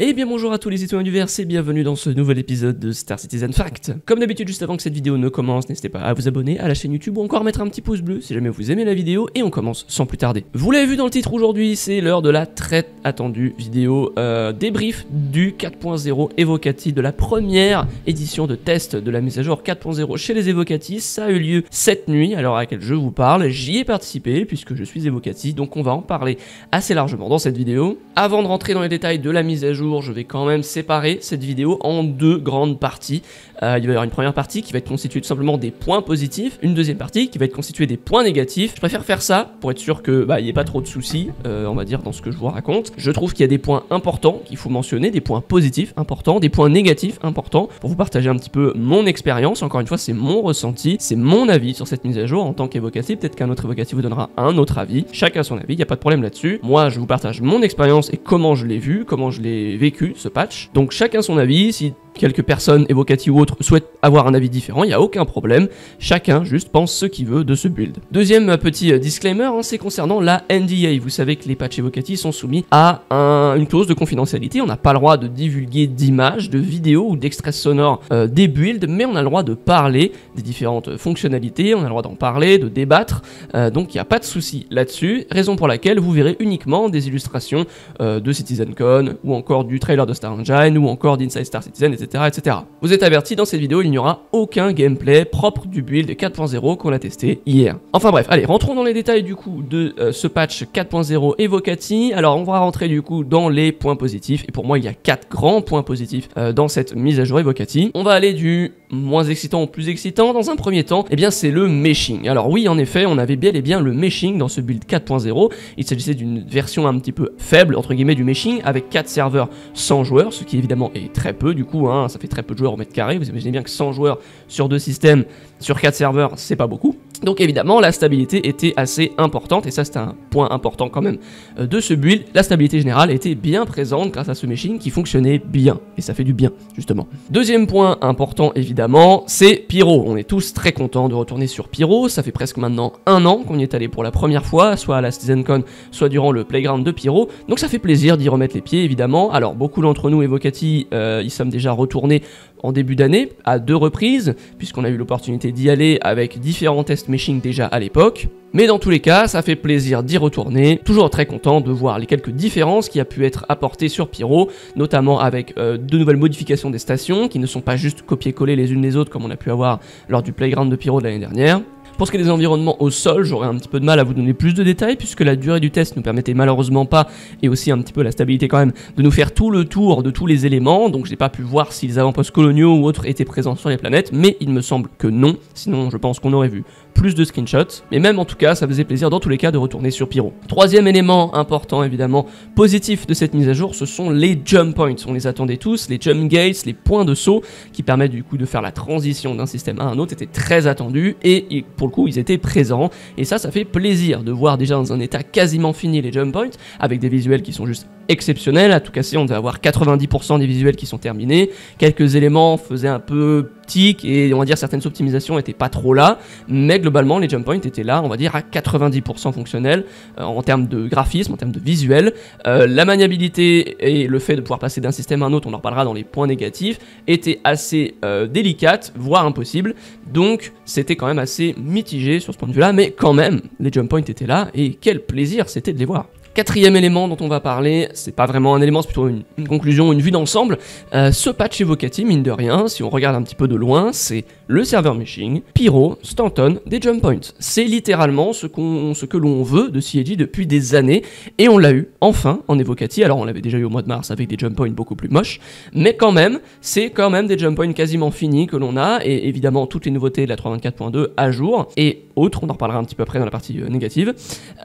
Et eh bien bonjour à tous les citoyens du verse et bienvenue dans ce nouvel épisode de Star Citizen Fact. Comme d'habitude, juste avant que cette vidéo ne commence, n'hésitez pas à vous abonner à la chaîne YouTube ou encore mettre un petit pouce bleu si jamais vous aimez la vidéo et on commence sans plus tarder. Vous l'avez vu dans le titre aujourd'hui, c'est l'heure de la très attendue vidéo euh, débrief du 4.0 Evocati, de la première édition de test de la mise à jour 4.0 chez les Evocati. Ça a eu lieu cette nuit, alors à laquelle je vous parle, j'y ai participé puisque je suis Evocati, donc on va en parler assez largement dans cette vidéo. Avant de rentrer dans les détails de la mise à jour, je vais quand même séparer cette vidéo en deux grandes parties. Euh, il va y avoir une première partie qui va être constituée tout simplement des points positifs, une deuxième partie qui va être constituée des points négatifs. Je préfère faire ça pour être sûr que n'y bah, ait pas trop de soucis, euh, on va dire, dans ce que je vous raconte. Je trouve qu'il y a des points importants qu'il faut mentionner, des points positifs importants, des points négatifs importants, pour vous partager un petit peu mon expérience. Encore une fois, c'est mon ressenti, c'est mon avis sur cette mise à jour en tant qu'évocatif. Peut-être qu'un autre évocatif vous donnera un autre avis. Chacun son avis, il n'y a pas de problème là-dessus. Moi, je vous partage mon expérience et comment je l'ai vu, comment je l'ai vécu ce patch. Donc chacun son avis, si quelques personnes évocatives ou autres souhaitent avoir un avis différent, il n'y a aucun problème, chacun juste pense ce qu'il veut de ce build. Deuxième euh, petit euh, disclaimer, hein, c'est concernant la NDA, vous savez que les patchs Evocati sont soumis à une clause de confidentialité, on n'a pas le droit de divulguer d'images, de vidéos ou d'extraits sonores euh, des builds, mais on a le droit de parler des différentes fonctionnalités, on a le droit d'en parler, de débattre, donc il n'y a pas de souci là-dessus, raison pour laquelle vous verrez uniquement des illustrations de CitizenCon ou encore du trailer de Star Engine ou encore d'Inside Star Citizen, etc etc., Vous êtes averti, dans cette vidéo, il n'y aura aucun gameplay propre du build 4.0 qu'on a testé hier. Enfin bref, allez, rentrons dans les détails du coup de euh, ce patch 4.0 Evocati. Alors, on va rentrer du coup dans les points positifs, et pour moi, il y a 4 grands points positifs euh, dans cette mise à jour Evocati. On va aller du moins excitant au plus excitant. Dans un premier temps, Et eh bien, c'est le meshing. Alors oui, en effet, on avait bien et bien le meshing dans ce build 4.0. Il s'agissait d'une version un petit peu faible, entre guillemets, du meshing, avec 4 serveurs sans joueurs, ce qui évidemment est très peu du coup, hein, ça fait très peu de joueurs au mètre carré. Vous imaginez bien que 100 joueurs sur deux systèmes, sur quatre serveurs, c'est pas beaucoup. Donc évidemment, la stabilité était assez importante, et ça c'est un point important quand même euh, de ce build. La stabilité générale était bien présente grâce à ce machine qui fonctionnait bien, et ça fait du bien justement. Deuxième point important évidemment, c'est Pyro. On est tous très contents de retourner sur Pyro, ça fait presque maintenant un an qu'on y est allé pour la première fois, soit à la Con, soit durant le playground de Pyro, donc ça fait plaisir d'y remettre les pieds évidemment. Alors beaucoup d'entre nous Evocati, euh, y sommes déjà retournés en début d'année, à deux reprises, puisqu'on a eu l'opportunité d'y aller avec différents tests meshing déjà à l'époque. Mais dans tous les cas, ça fait plaisir d'y retourner, toujours très content de voir les quelques différences qui a pu être apportées sur Pyro, notamment avec euh, de nouvelles modifications des stations, qui ne sont pas juste copier-coller les unes des autres comme on a pu avoir lors du playground de Pyro de l'année dernière. Pour ce qui est des environnements au sol, j'aurais un petit peu de mal à vous donner plus de détails puisque la durée du test ne permettait malheureusement pas, et aussi un petit peu la stabilité quand même, de nous faire tout le tour de tous les éléments, donc j'ai pas pu voir si les avant-postes coloniaux ou autres étaient présents sur les planètes, mais il me semble que non, sinon je pense qu'on aurait vu plus de screenshots, mais même en tout cas, ça faisait plaisir dans tous les cas de retourner sur Pyro. Troisième élément important évidemment positif de cette mise à jour, ce sont les jump points. On les attendait tous, les jump gates, les points de saut qui permettent du coup de faire la transition d'un système à un autre étaient très attendus et pour le coup ils étaient présents et ça ça fait plaisir de voir déjà dans un état quasiment fini les jump points avec des visuels qui sont juste exceptionnel. À tout casser, on devait avoir 90% des visuels qui sont terminés. Quelques éléments faisaient un peu tic et on va dire certaines optimisations n'étaient pas trop là. Mais globalement, les jump points étaient là, on va dire à 90% fonctionnels euh, en termes de graphisme, en termes de visuel. Euh, la maniabilité et le fait de pouvoir passer d'un système à un autre, on en reparlera dans les points négatifs, était assez euh, délicate, voire impossible. Donc c'était quand même assez mitigé sur ce point de vue-là, mais quand même, les jump points étaient là et quel plaisir c'était de les voir. Quatrième élément dont on va parler, c'est pas vraiment un élément, c'est plutôt une, conclusion, une vue d'ensemble. Euh, ce patch Evocati, mine de rien, si on regarde un petit peu de loin, c'est le server machine, Pyro, Stanton, des jump points. C'est littéralement ce, qu'on, ce que l'on veut de CIG depuis des années, et on l'a eu enfin en Evocati, Alors on l'avait déjà eu au mois de mars avec des jump points beaucoup plus moches, mais quand même, c'est quand même des jump points quasiment finis que l'on a, et évidemment toutes les nouveautés de la 324.2 à jour, et autres, on en reparlera un petit peu après dans la partie euh, négative.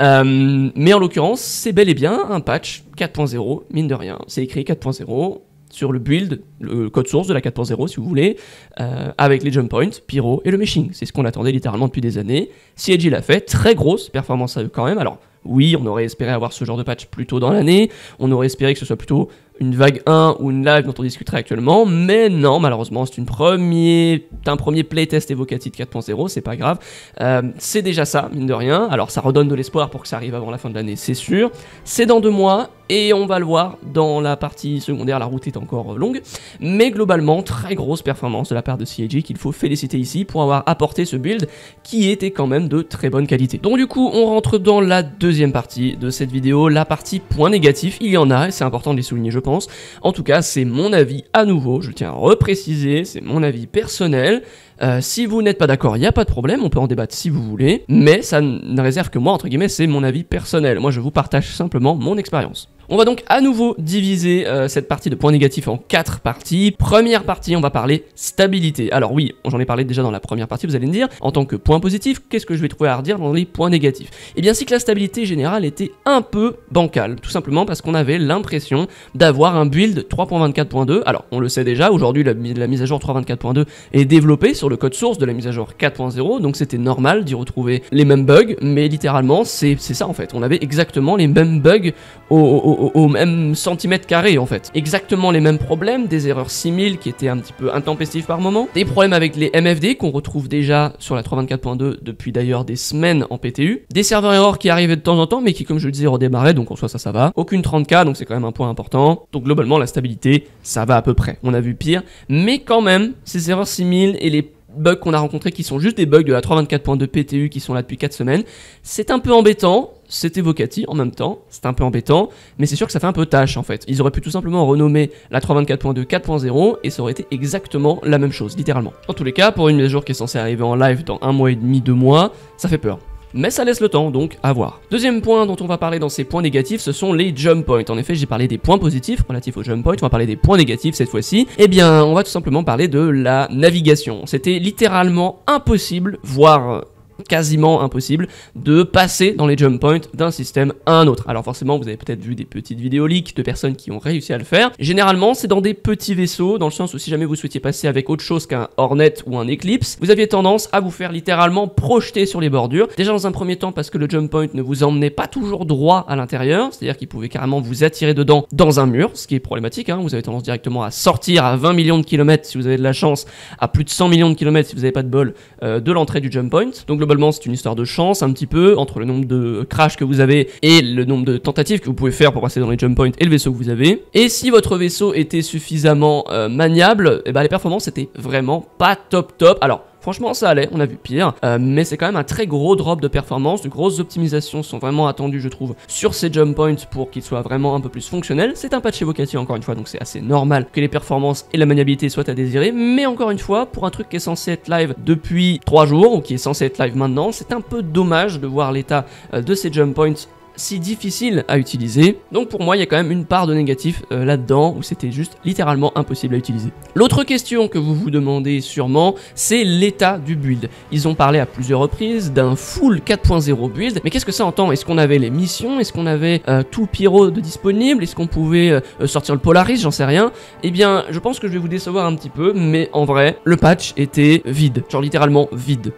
Euh, mais en l'occurrence, c'est bel et bien un patch 4.0, mine de rien. C'est écrit 4.0 sur le build, le code source de la 4.0 si vous voulez, euh, avec les jump points, pyro et le meshing. C'est ce qu'on attendait littéralement depuis des années. CIG l'a fait, très grosse performance à quand même. Alors oui, on aurait espéré avoir ce genre de patch plus tôt dans l'année, on aurait espéré que ce soit plutôt une vague 1 ou une live dont on discuterait actuellement, mais non, malheureusement, c'est une un premier playtest évocatif 4.0, c'est pas grave. Euh, c'est déjà ça, mine de rien. Alors, ça redonne de l'espoir pour que ça arrive avant la fin de l'année, c'est sûr. C'est dans deux mois, et on va le voir dans la partie secondaire, la route est encore euh, longue, mais globalement, très grosse performance de la part de CIG qu'il faut féliciter ici pour avoir apporté ce build qui était quand même de très bonne qualité. Donc du coup, on rentre dans la deuxième partie de cette vidéo, la partie point négatif, il y en a, et c'est important de les souligner je pense. En tout cas, c'est mon avis à nouveau, je tiens à repréciser, c'est mon avis personnel, euh, si vous n'êtes pas d'accord, il n'y a pas de problème, on peut en débattre si vous voulez, mais ça ne réserve que moi, entre guillemets, c'est mon avis personnel. Moi, je vous partage simplement mon expérience. On va donc à nouveau diviser euh, cette partie de points négatifs en quatre parties. Première partie, on va parler stabilité. Alors oui, j'en ai parlé déjà dans la première partie, vous allez me dire, en tant que point positif, qu'est-ce que je vais trouver à redire dans les points négatifs Eh bien, c'est que la stabilité générale était un peu bancale, tout simplement parce qu'on avait l'impression d'avoir un build 3.24.2. Alors, on le sait déjà, aujourd'hui, la, mise à jour 3.24.2 est développée sur le code source de la mise à jour 4.0, donc c'était normal d'y retrouver les mêmes bugs, mais littéralement, c'est ça en fait. On avait exactement les mêmes bugs au au, même centimètre carré en fait. Exactement les mêmes problèmes, des erreurs 6000 qui étaient un petit peu intempestives par moment, des problèmes avec les MFD qu'on retrouve déjà sur la 324.2 depuis d'ailleurs des semaines en PTU, des serveurs erreurs qui arrivaient de temps en temps mais qui comme je le disais redémarraient donc en soi ça ça va, aucune 30k donc c'est quand même un point important, donc globalement la stabilité ça va à peu près, on a vu pire, mais quand même ces erreurs 6000 et les bugs qu'on a rencontrés qui sont juste des bugs de la 324.2 PTU qui sont là depuis 4 semaines. C'est un peu embêtant, c'est vocati en même temps, c'est un peu embêtant, mais c'est sûr que ça fait un peu tâche en fait. Ils auraient pu tout simplement renommer la 324.2 4.0 et ça aurait été exactement la même chose, littéralement. En tous les cas, pour une mise à jour qui est censée arriver en live dans un mois et demi, deux mois, ça fait peur mais ça laisse le temps, donc à voir. Deuxième point dont on va parler dans ces points négatifs, ce sont les jump points. En effet, j'ai parlé des points positifs relatifs aux jump points, on va parler des points négatifs cette fois-ci. Eh bien, on va tout simplement parler de la navigation. C'était littéralement impossible, voire quasiment impossible de passer dans les jump points d'un système à un autre. Alors forcément, vous avez peut-être vu des petites vidéos leaks de personnes qui ont réussi à le faire. Généralement, c'est dans des petits vaisseaux, dans le sens où si jamais vous souhaitiez passer avec autre chose qu'un Hornet ou un Eclipse, vous aviez tendance à vous faire littéralement projeter sur les bordures. Déjà dans un premier temps parce que le jump point ne vous emmenait pas toujours droit à l'intérieur, c'est-à-dire qu'il pouvait carrément vous attirer dedans dans un mur, ce qui est problématique. Hein. Vous avez tendance directement à sortir à 20 millions de kilomètres si vous avez de la chance, à plus de 100 millions de kilomètres si vous n'avez pas de bol euh, de l'entrée du jump point. Donc le c'est une histoire de chance un petit peu entre le nombre de crash que vous avez et le nombre de tentatives que vous pouvez faire pour passer dans les jump points et le vaisseau que vous avez. Et si votre vaisseau était suffisamment euh, maniable, et eh ben les performances étaient vraiment pas top top. Alors Franchement, ça allait, on a vu pire, euh, mais c'est quand même un très gros drop de performance. De grosses optimisations sont vraiment attendues, je trouve, sur ces jump points pour qu'ils soient vraiment un peu plus fonctionnels. C'est un patch évocatif, encore une fois, donc c'est assez normal que les performances et la maniabilité soient à désirer, mais encore une fois, pour un truc qui est censé être live depuis 3 jours ou qui est censé être live maintenant, c'est un peu dommage de voir l'état euh, de ces jump points si difficile à utiliser. Donc pour moi, il y a quand même une part de négatif euh, là-dedans où c'était juste littéralement impossible à utiliser. L'autre question que vous vous demandez sûrement, c'est l'état du build. Ils ont parlé à plusieurs reprises d'un full 4.0 build, mais qu'est-ce que ça entend Est-ce qu'on avait les missions Est-ce qu'on avait euh, tout pyro de disponible Est-ce qu'on pouvait euh, sortir le Polaris J'en sais rien. Eh bien, je pense que je vais vous décevoir un petit peu, mais en vrai, le patch était vide, genre littéralement vide.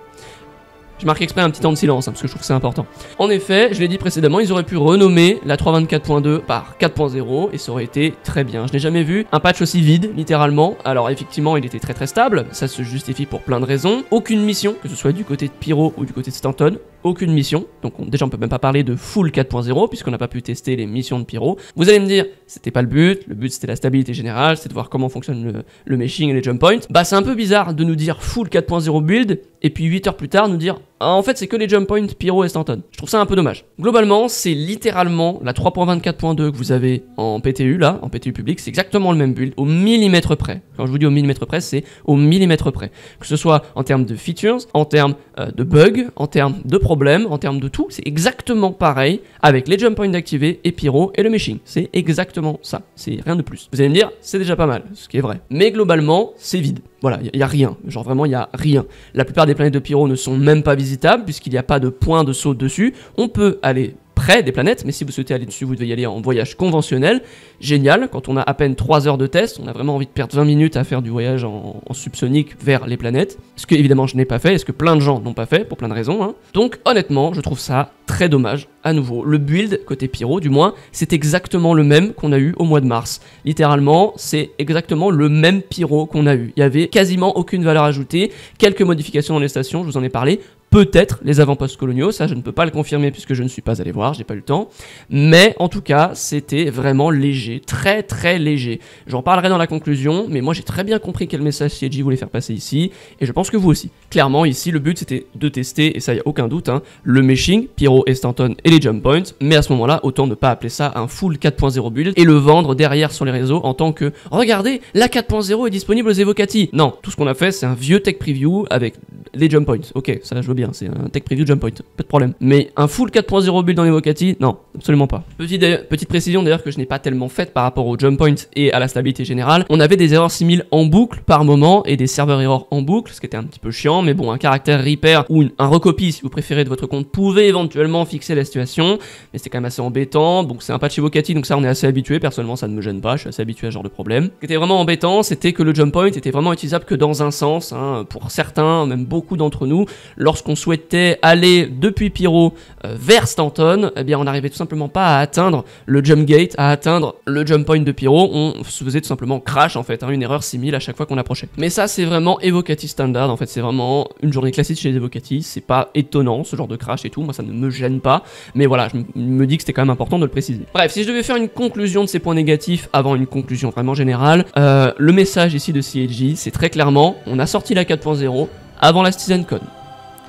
Je marque exprès un petit temps de silence, hein, parce que je trouve que c'est important. En effet, je l'ai dit précédemment, ils auraient pu renommer la 324.2 par 4.0, et ça aurait été très bien. Je n'ai jamais vu un patch aussi vide, littéralement. Alors effectivement, il était très très stable, ça se justifie pour plein de raisons. Aucune mission, que ce soit du côté de Pyro ou du côté de Stanton, aucune mission. Donc déjà on peut même pas parler de full 4.0 puisqu'on n'a pas pu tester les missions de Pyro. Vous allez me dire, c'était pas le but, le but c'était la stabilité générale, c'est de voir comment fonctionne le, le meshing et les jump points. Bah c'est un peu bizarre de nous dire full 4.0 build et puis 8 heures plus tard nous dire en fait, c'est que les jump points Pyro et Stanton. Je trouve ça un peu dommage. Globalement, c'est littéralement la 3.24.2 que vous avez en PTU là, en PTU public, c'est exactement le même build au millimètre près. Quand je vous dis au millimètre près, c'est au millimètre près. Que ce soit en termes de features, en termes euh, de bugs, en termes de problèmes, en termes de tout, c'est exactement pareil avec les jump points activés et Pyro et le meshing. C'est exactement ça. C'est rien de plus. Vous allez me dire, c'est déjà pas mal, ce qui est vrai. Mais globalement, c'est vide. Voilà, il n'y a rien. Genre vraiment, il n'y a rien. La plupart des planètes de Pyro ne sont même pas visitables puisqu'il n'y a pas de point de saut dessus. On peut aller des planètes, mais si vous souhaitez aller dessus, vous devez y aller en voyage conventionnel. Génial, quand on a à peine 3 heures de test, on a vraiment envie de perdre 20 minutes à faire du voyage en, subsonique vers les planètes. Ce que évidemment je n'ai pas fait, et ce que plein de gens n'ont pas fait, pour plein de raisons. Hein. Donc honnêtement, je trouve ça très dommage. À nouveau, le build, côté pyro du moins, c'est exactement le même qu'on a eu au mois de mars. Littéralement, c'est exactement le même pyro qu'on a eu. Il y avait quasiment aucune valeur ajoutée, quelques modifications dans les stations, je vous en ai parlé, peut-être les avant coloniaux ça je ne peux pas le confirmer puisque je ne suis pas allé voir, j'ai pas eu le temps, mais en tout cas c'était vraiment léger, très très léger. J'en parlerai dans la conclusion, mais moi j'ai très bien compris quel message CG voulait faire passer ici, et je pense que vous aussi. Clairement ici le but c'était de tester, et ça y a aucun doute, hein, le meshing, Pyro et Stanton et les jump points, mais à ce moment-là autant ne pas appeler ça un full 4.0 build et le vendre derrière sur les réseaux en tant que « Regardez, la 4.0 est disponible aux Evocati !» Non, tout ce qu'on a fait c'est un vieux tech preview avec les jump points, ok, ça je veux bien Hein, c'est un tech preview jump point, pas de problème. Mais un full 4.0 build dans Evocati, non, absolument pas. Petite, petite précision d'ailleurs que je n'ai pas tellement faite par rapport au jump point et à la stabilité générale, on avait des erreurs 6000 en boucle par moment et des serveurs erreurs en boucle, ce qui était un petit peu chiant, mais bon, un caractère repair ou un recopie si vous préférez de votre compte pouvait éventuellement fixer la situation, mais c'était quand même assez embêtant, donc c'est un patch Evocati, donc ça on est assez habitué, personnellement ça ne me gêne pas, je suis assez habitué à ce genre de problème. Ce qui était vraiment embêtant, c'était que le jump point était vraiment utilisable que dans un sens, hein, pour certains, même beaucoup d'entre nous, lorsque qu'on souhaitait aller depuis Pyro euh, vers Stanton, eh bien on n'arrivait tout simplement pas à atteindre le jump gate, à atteindre le jump point de Pyro, on se faisait tout simplement crash en fait, hein, une erreur simile à chaque fois qu'on approchait. Mais ça c'est vraiment Evocati standard, en fait c'est vraiment une journée classique chez les Evocati, c'est pas étonnant ce genre de crash et tout, moi ça ne me gêne pas, mais voilà, je me dis que c'était quand même important de le préciser. Bref, si je devais faire une conclusion de ces points négatifs avant une conclusion vraiment générale, euh, le message ici de CHG, c'est très clairement, on a sorti la 4.0 avant la Con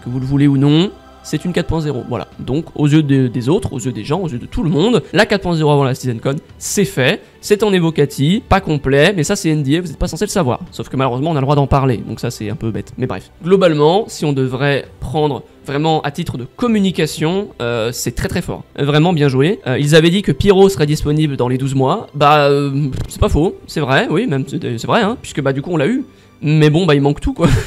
que vous le voulez ou non, c'est une 4.0. Voilà. Donc, aux yeux des autres, aux yeux des gens, aux yeux de tout le monde, la 4.0 avant la Con c'est fait. C'est en évocati, pas complet, mais ça c'est NDA, vous n'êtes pas censé le savoir. Sauf que malheureusement, on a le droit d'en parler, donc ça c'est un peu bête. Mais bref. Globalement, si on devrait prendre vraiment à titre de communication, euh, c'est très très fort. Euh, vraiment bien joué. Euh, ils avaient dit que Pyro serait disponible dans les 12 mois. Bah, c'est pas faux, c'est vrai, oui, même c'est vrai, hein, puisque bah du coup on l'a eu. Mais bon, bah il manque tout quoi.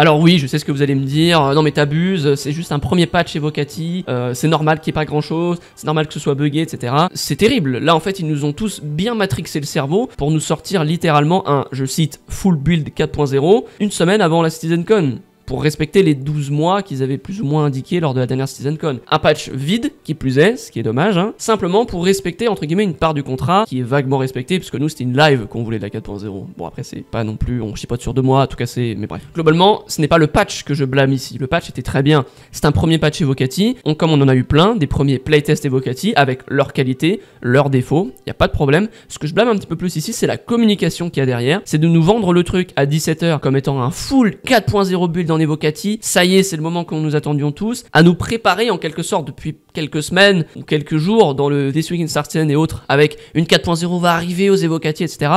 Alors oui, je sais ce que vous allez me dire, non mais t'abuses, c'est juste un premier patch Evocati, euh, c'est normal qu'il n'y ait pas grand chose, c'est normal que ce soit buggé, etc. C'est terrible, là en fait ils nous ont tous bien matrixé le cerveau pour nous sortir littéralement un, je cite, full build 4.0, une semaine avant la CitizenCon pour respecter les 12 mois qu'ils avaient plus ou moins indiqué lors de la dernière Season Con. Un patch vide, qui plus est, ce qui est dommage, hein, simplement pour respecter entre guillemets une part du contrat qui est vaguement respectée, puisque nous c'était une live qu'on voulait de la 4.0. Bon après c'est pas non plus, on chipote sur deux mois, en tout cas c'est... mais bref. Globalement, ce n'est pas le patch que je blâme ici, le patch était très bien. C'est un premier patch Evocati, comme on en a eu plein, des premiers playtests Evocati avec leur qualité, leurs défauts, il n'y a pas de problème. Ce que je blâme un petit peu plus ici, c'est la communication qu'il y a derrière, c'est de nous vendre le truc à 17h comme étant un full 4.0 build Evocati, ça y est, c'est le moment que nous attendions tous, à nous préparer en quelque sorte depuis quelques semaines ou quelques jours dans le This Week in Sartain et autres, avec une 4.0 va arriver aux Evocati, etc.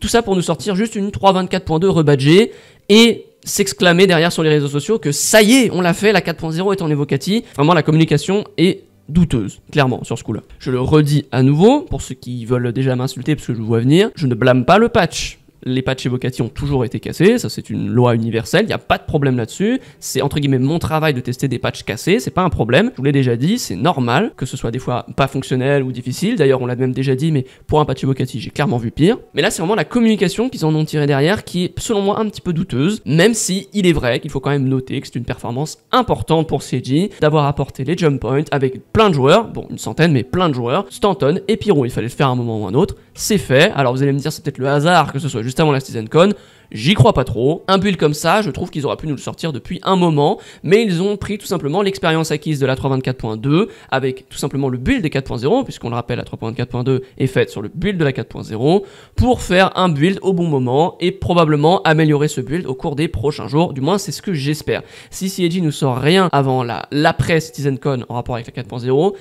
Tout ça pour nous sortir juste une 3.24.2 rebadgée et s'exclamer derrière sur les réseaux sociaux que ça y est, on l'a fait, la 4.0 est en Evocati. Vraiment, la communication est douteuse, clairement, sur ce coup-là. Je le redis à nouveau, pour ceux qui veulent déjà m'insulter parce que je vous vois venir, je ne blâme pas le patch les patchs Evocati ont toujours été cassés, ça c'est une loi universelle, il n'y a pas de problème là-dessus. C'est entre guillemets mon travail de tester des patchs cassés, c'est pas un problème. Je vous l'ai déjà dit, c'est normal que ce soit des fois pas fonctionnel ou difficile. D'ailleurs, on l'a même déjà dit, mais pour un patch Evocati, j'ai clairement vu pire. Mais là, c'est vraiment la communication qu'ils en ont tiré derrière qui est selon moi un petit peu douteuse, même si il est vrai qu'il faut quand même noter que c'est une performance importante pour CG d'avoir apporté les jump points avec plein de joueurs, bon une centaine mais plein de joueurs, Stanton et Pyro, il fallait le faire à un moment ou un autre, c'est fait. Alors vous allez me dire, c'est peut-être le hasard que ce soit juste avant la con J'y crois pas trop. Un build comme ça, je trouve qu'ils auraient pu nous le sortir depuis un moment, mais ils ont pris tout simplement l'expérience acquise de la 3.24.2 avec tout simplement le build des 4.0, puisqu'on le rappelle, la 3.24.2 est faite sur le build de la 4.0, pour faire un build au bon moment et probablement améliorer ce build au cours des prochains jours. Du moins, c'est ce que j'espère. Si CIG nous sort rien avant la la, CitizenCon en rapport avec la 4.0,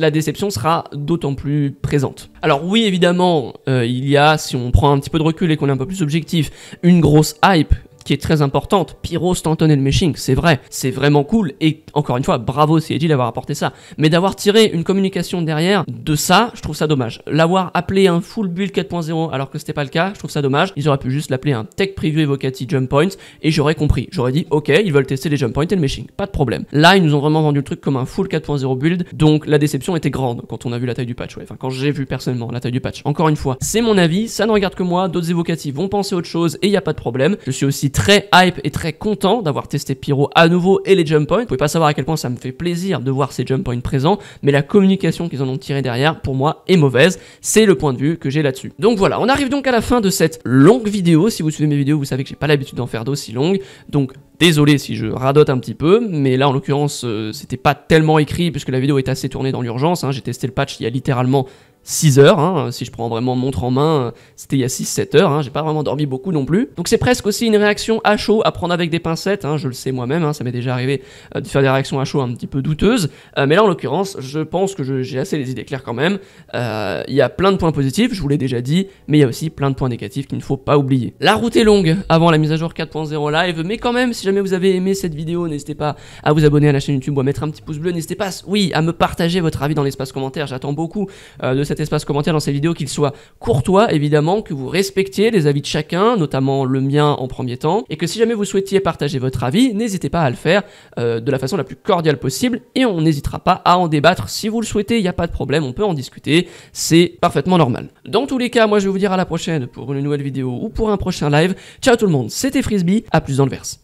la déception sera d'autant plus présente. Alors oui, évidemment, euh, il y a, si on prend un petit peu de recul et qu'on est un peu plus objectif, une grosse hype qui est très importante. Pyro, Stanton et le Meshing, c'est vrai, c'est vraiment cool. Et encore une fois, bravo dit d'avoir apporté ça. Mais d'avoir tiré une communication derrière de ça, je trouve ça dommage. L'avoir appelé un full build 4.0 alors que c'était pas le cas, je trouve ça dommage. Ils auraient pu juste l'appeler un tech preview evocati jump points et j'aurais compris. J'aurais dit, ok, ils veulent tester les jump points et le meshing, pas de problème. Là, ils nous ont vraiment vendu le truc comme un full 4.0 build, donc la déception était grande quand on a vu la taille du patch. Ouais. Enfin, quand j'ai vu personnellement la taille du patch. Encore une fois, c'est mon avis, ça ne regarde que moi. D'autres évocatifs vont penser autre chose et il y a pas de problème. Je suis aussi très hype et très content d'avoir testé Pyro à nouveau et les jump points. Vous pouvez pas savoir à quel point ça me fait plaisir de voir ces jump points présents, mais la communication qu'ils en ont tirée derrière, pour moi, est mauvaise. C'est le point de vue que j'ai là-dessus. Donc voilà, on arrive donc à la fin de cette longue vidéo. Si vous suivez mes vidéos, vous savez que j'ai pas l'habitude d'en faire d'aussi longues. Donc Désolé si je radote un petit peu, mais là en l'occurrence euh, c'était pas tellement écrit puisque la vidéo est assez tournée dans l'urgence, hein. j'ai testé le patch il y a littéralement 6 heures, hein, si je prends vraiment montre en main, euh, c'était il y a 6-7 heures, hein, j'ai pas vraiment dormi beaucoup non plus. Donc c'est presque aussi une réaction à chaud à prendre avec des pincettes, hein, je le sais moi-même, ça m'est déjà arrivé euh, de faire des réactions à chaud un petit peu douteuses, euh, mais là en l'occurrence, je pense que j'ai assez les idées claires quand même. Il y a plein de points positifs, je vous l'ai déjà dit, mais il y a aussi plein de points négatifs qu'il ne faut pas oublier. La route est longue avant la mise à jour 4.0 live, mais quand même, si jamais vous avez aimé cette vidéo, n'hésitez pas à vous abonner à la chaîne YouTube ou à mettre un petit pouce bleu, n'hésitez pas, oui, à me partager votre avis dans l'espace commentaire, j'attends beaucoup de cette espace commentaire dans ces vidéos, qu'il soit courtois, évidemment, que vous respectiez les avis de chacun, notamment le mien en premier temps, et que si jamais vous souhaitiez partager votre avis, n'hésitez pas à le faire euh, de la façon la plus cordiale possible, et on n'hésitera pas à en débattre. Si vous le souhaitez, il n'y a pas de problème, on peut en discuter, c'est parfaitement normal. Dans tous les cas, moi je vais vous dire à la prochaine pour une nouvelle vidéo ou pour un prochain live. Ciao tout le monde, c'était Frisbee, à plus dans le verse.